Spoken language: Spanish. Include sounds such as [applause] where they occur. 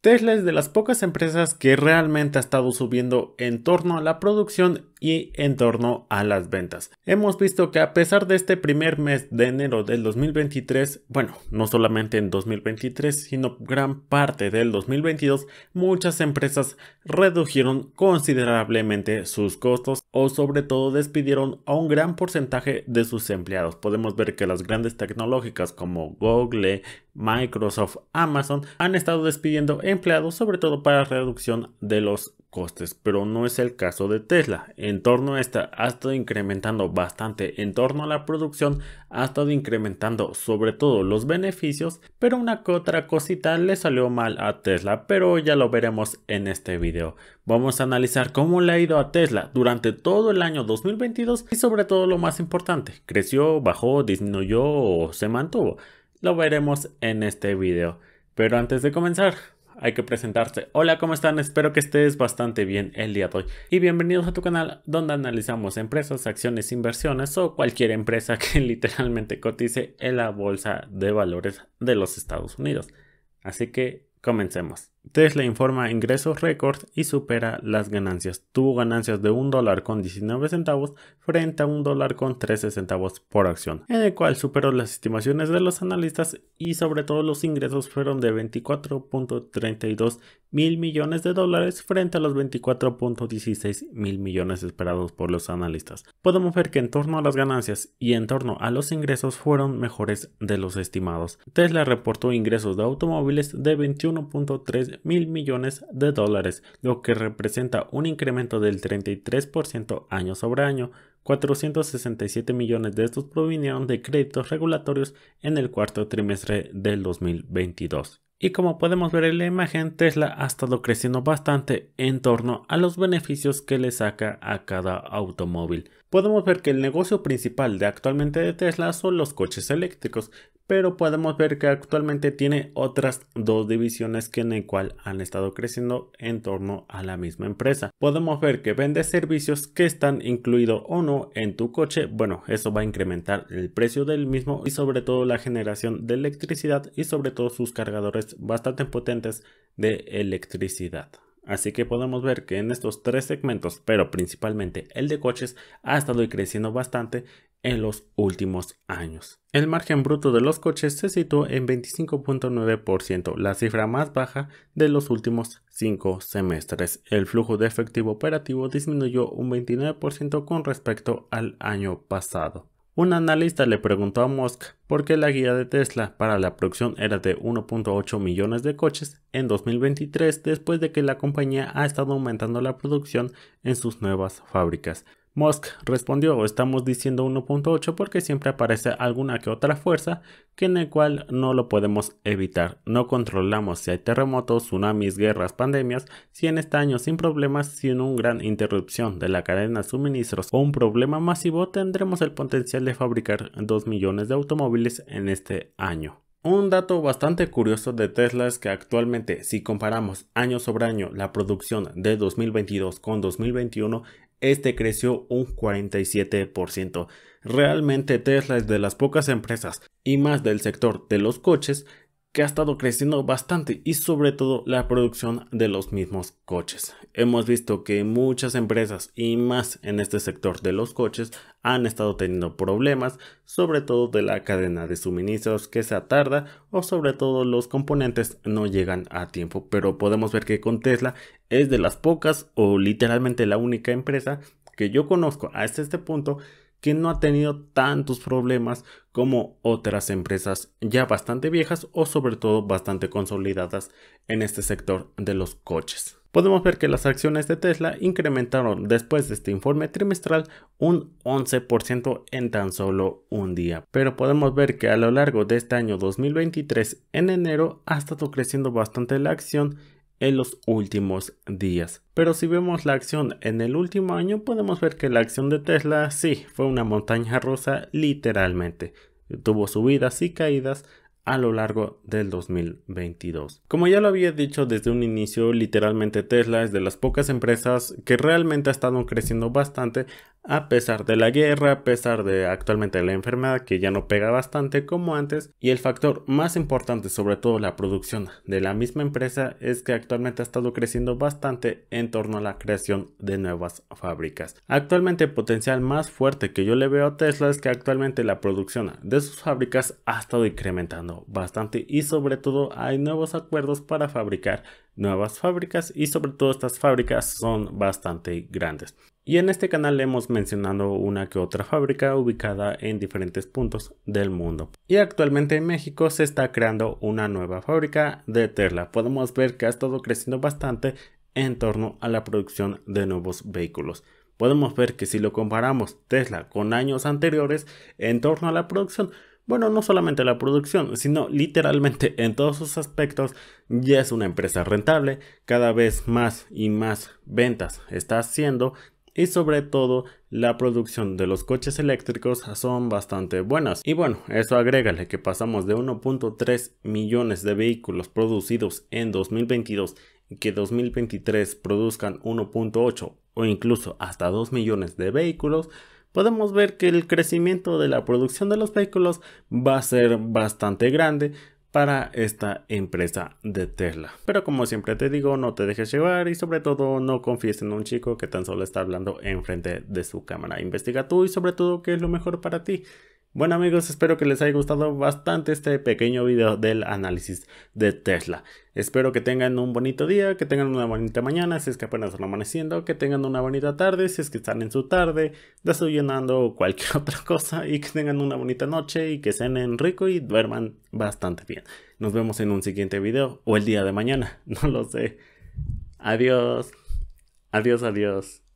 Tesla es de las pocas empresas que realmente ha estado subiendo en torno a la producción y en torno a las ventas. Hemos visto que a pesar de este primer mes de enero del 2023, bueno, no solamente en 2023, sino gran parte del 2022, muchas empresas redujeron considerablemente sus costos o sobre todo despidieron a un gran porcentaje de sus empleados. Podemos ver que las grandes tecnológicas como Google, Microsoft, Amazon han estado despidiendo empleado sobre todo para reducción de los costes, pero no es el caso de Tesla. En torno a esta ha estado incrementando bastante, en torno a la producción ha estado incrementando sobre todo los beneficios, pero una que otra cosita le salió mal a Tesla, pero ya lo veremos en este video. Vamos a analizar cómo le ha ido a Tesla durante todo el año 2022 y sobre todo lo más importante, creció, bajó, disminuyó o se mantuvo. Lo veremos en este video. Pero antes de comenzar, hay que presentarse. Hola, ¿cómo están? Espero que estés bastante bien el día de hoy. Y bienvenidos a tu canal donde analizamos empresas, acciones, inversiones o cualquier empresa que [laughs] literalmente cotice en la bolsa de valores de los Estados Unidos. Así que comencemos. Tesla informa ingresos récord y supera las ganancias. Tuvo ganancias de un dólar con 19 centavos frente a un dólar con 13 centavos por acción, en el cual superó las estimaciones de los analistas y sobre todo los ingresos fueron de 24.32 mil millones de dólares frente a los 24.16 mil millones esperados por los analistas. Podemos ver que en torno a las ganancias y en torno a los ingresos fueron mejores de los estimados. Tesla reportó ingresos de automóviles de 21.3 mil millones de dólares, lo que representa un incremento del 33% año sobre año. 467 millones de estos provinieron de créditos regulatorios en el cuarto trimestre del 2022. Y como podemos ver en la imagen, Tesla ha estado creciendo bastante en torno a los beneficios que le saca a cada automóvil. Podemos ver que el negocio principal de actualmente de Tesla son los coches eléctricos, pero podemos ver que actualmente tiene otras dos divisiones que en el cual han estado creciendo en torno a la misma empresa. Podemos ver que vende servicios que están incluidos o no en tu coche, bueno, eso va a incrementar el precio del mismo y sobre todo la generación de electricidad y sobre todo sus cargadores bastante potentes de electricidad. Así que podemos ver que en estos tres segmentos, pero principalmente el de coches, ha estado creciendo bastante en los últimos años. El margen bruto de los coches se situó en 25.9%, la cifra más baja de los últimos cinco semestres. El flujo de efectivo operativo disminuyó un 29% con respecto al año pasado. Un analista le preguntó a Musk por qué la guía de Tesla para la producción era de 1.8 millones de coches en 2023 después de que la compañía ha estado aumentando la producción en sus nuevas fábricas. Musk respondió, estamos diciendo 1.8 porque siempre aparece alguna que otra fuerza que en el cual no lo podemos evitar. No controlamos si hay terremotos, tsunamis, guerras, pandemias, si en este año sin problemas, sin una gran interrupción de la cadena de suministros o un problema masivo, tendremos el potencial de fabricar 2 millones de automóviles en este año. Un dato bastante curioso de Tesla es que actualmente si comparamos año sobre año la producción de 2022 con 2021, este creció un 47%. Realmente Tesla es de las pocas empresas y más del sector de los coches que ha estado creciendo bastante y sobre todo la producción de los mismos coches. Hemos visto que muchas empresas y más en este sector de los coches han estado teniendo problemas, sobre todo de la cadena de suministros que se atarda o sobre todo los componentes no llegan a tiempo, pero podemos ver que con Tesla es de las pocas o literalmente la única empresa que yo conozco hasta este punto que no ha tenido tantos problemas como otras empresas ya bastante viejas o sobre todo bastante consolidadas en este sector de los coches. Podemos ver que las acciones de Tesla incrementaron después de este informe trimestral un 11% en tan solo un día. Pero podemos ver que a lo largo de este año 2023 en enero ha estado creciendo bastante la acción en los últimos días. Pero si vemos la acción en el último año, podemos ver que la acción de Tesla sí fue una montaña rusa literalmente. Tuvo subidas y caídas a lo largo del 2022. Como ya lo había dicho desde un inicio, literalmente Tesla es de las pocas empresas que realmente ha estado creciendo bastante a pesar de la guerra, a pesar de actualmente la enfermedad que ya no pega bastante como antes, y el factor más importante sobre todo la producción de la misma empresa es que actualmente ha estado creciendo bastante en torno a la creación de nuevas fábricas. Actualmente el potencial más fuerte que yo le veo a Tesla es que actualmente la producción de sus fábricas ha estado incrementando bastante y sobre todo hay nuevos acuerdos para fabricar nuevas fábricas y sobre todo estas fábricas son bastante grandes. Y en este canal hemos mencionado una que otra fábrica ubicada en diferentes puntos del mundo. Y actualmente en México se está creando una nueva fábrica de Tesla. Podemos ver que ha estado creciendo bastante en torno a la producción de nuevos vehículos. Podemos ver que si lo comparamos Tesla con años anteriores en torno a la producción, bueno, no solamente la producción, sino literalmente en todos sus aspectos, ya es una empresa rentable, cada vez más y más ventas está haciendo, y sobre todo la producción de los coches eléctricos son bastante buenas. Y bueno, eso agrégale que pasamos de 1.3 millones de vehículos producidos en 2022 y que 2023 produzcan 1.8 o incluso hasta 2 millones de vehículos, podemos ver que el crecimiento de la producción de los vehículos va a ser bastante grande, para esta empresa de Tesla. Pero como siempre te digo, no te dejes llevar y sobre todo no confíes en un chico que tan solo está hablando enfrente de su cámara. Investiga tú y sobre todo qué es lo mejor para ti. Bueno amigos, espero que les haya gustado bastante este pequeño video del análisis de Tesla. Espero que tengan un bonito día, que tengan una bonita mañana si es que apenas están amaneciendo, que tengan una bonita tarde si es que están en su tarde, desayunando cualquier [laughs] otra cosa y que tengan una bonita noche y que cenen rico y duerman bastante bien. Nos vemos en un siguiente video o el día de mañana, [laughs] no lo sé. Adiós. Adiós, adiós.